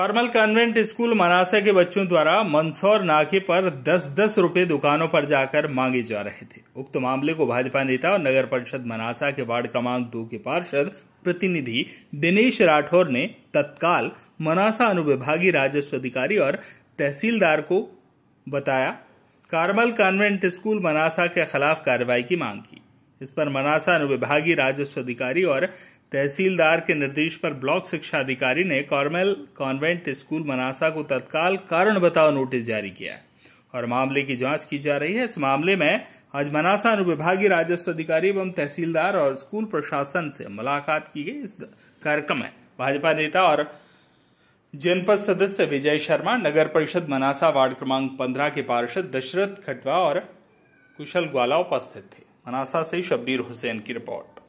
formal convent school Manasa के बच्चों द्वारा मंदसौर नाके पर दस दस रुपए दुकानों पर जाकर मांगे जा रहे थे उक्त मामले को भाजपा नेता और नगर परिषद मनासा के वार्ड क्रमांक दो के पार्षद प्रतिनिधि दिनेश राठौर ने तत्काल मनासा अनुविभागीय राजस्व अधिकारी और तहसीलदार को बताया कार्मल कॉन्वेंट स्कूल मनासा के खिलाफ कार्रवाई की मांग की इस पर मनासा अनुविभागीय राजस्व अधिकारी और तहसीलदार के निर्देश पर ब्लॉक शिक्षा अधिकारी ने कॉर्मेल कॉन्वेंट स्कूल मनासा को तत्काल कारण बताओ नोटिस जारी किया है और मामले की जांच की जा रही है इस मामले में आज मनासा अनुविभागीय राजस्व अधिकारी एवं तहसीलदार और स्कूल प्रशासन से मुलाकात की गई इस कार्यक्रम में भाजपा नेता और जनपद सदस्य विजय शर्मा नगर परिषद मनासा वार्ड क्रमांक पंद्रह के पार्षद दशरथ खटवा और कुशल ग्वाला उपस्थित थे मनासा से शब्बीर हुसैन की रिपोर्ट